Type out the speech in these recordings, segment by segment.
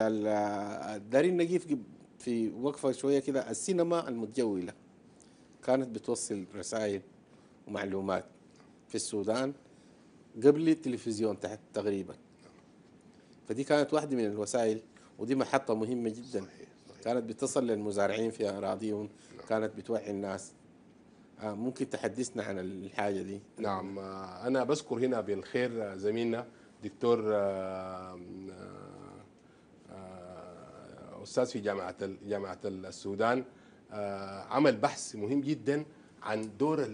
داري النجيف في وقفة شوية كده السينما المتجولة كانت بتوصل رسائل ومعلومات في السودان قبل التلفزيون تحت تقريبا فدي كانت واحدة من الوسائل ودي محطة مهمة جدا كانت بتصل للمزارعين في أراضيهم كانت بتوعي الناس آه، ممكن تحدثنا عن الحاجة دي نعم آه، أنا بذكر هنا بالخير آه، زميلنا دكتور استاذ في جامعه جامعه السودان آه، عمل بحث مهم جدا عن دور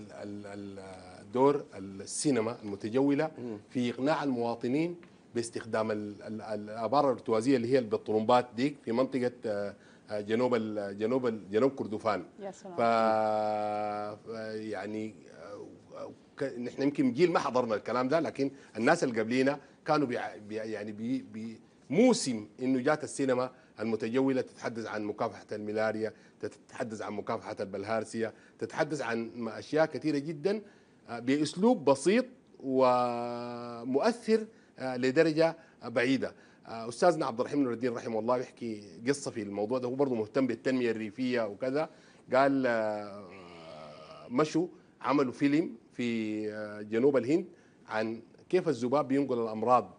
دور السينما المتجوله في اقناع المواطنين باستخدام الابار الارتوازيه اللي هي بالطرمبات ديك في منطقه آه، آه، جنوب جنوب جنوب كردفان ف يعني نحن يمكن جيل ما حضرنا الكلام ده لكن الناس اللي قبلينا كانوا بي يعني بي بي موسم انه جات السينما المتجولة تتحدث عن مكافحة الملاريا تتحدث عن مكافحة البلهارسيا تتحدث عن أشياء كثيرة جدا آه، بأسلوب بسيط ومؤثر آه، لدرجة بعيدة آه، أستاذنا عبد الرحيم نور الدين رحمه الله يحكي قصة في الموضوع ده هو برضه مهتم بالتنمية الريفية وكذا قال مشوا عملوا فيلم في جنوب الهند عن كيف الذباب بينقل الأمراض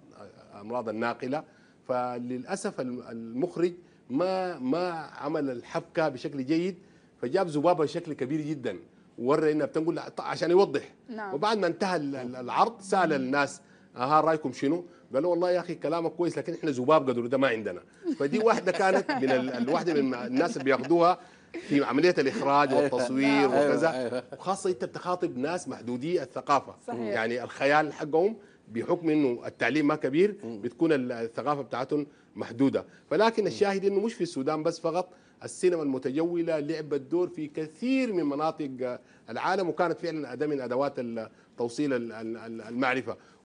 أمراض الناقلة فللاسف المخرج ما ما عمل الحبكه بشكل جيد فجاب ذبابه بشكل كبير جدا ورى انها بتنقل عشان يوضح نعم. وبعد ما انتهى العرض سال الناس ها رايكم شنو؟ قالوا والله يا اخي كلامك كويس لكن احنا ذباب قدر ده ما عندنا فدي واحده كانت من الواحده من الناس اللي بياخذوها في عمليه الاخراج أيوة. والتصوير أيوة. وكذا أيوة. وخاصه انت بتخاطب ناس محدودي الثقافه صحيح. يعني الخيال حقهم بحكم انه التعليم ما كبير بتكون الثقافه بتاعتهم محدوده ولكن الشاهد انه مش في السودان بس فقط السينما المتجوله لعبت دور في كثير من مناطق آه، العالم وكانت فعلا اداه من ادوات توصيل المعرفه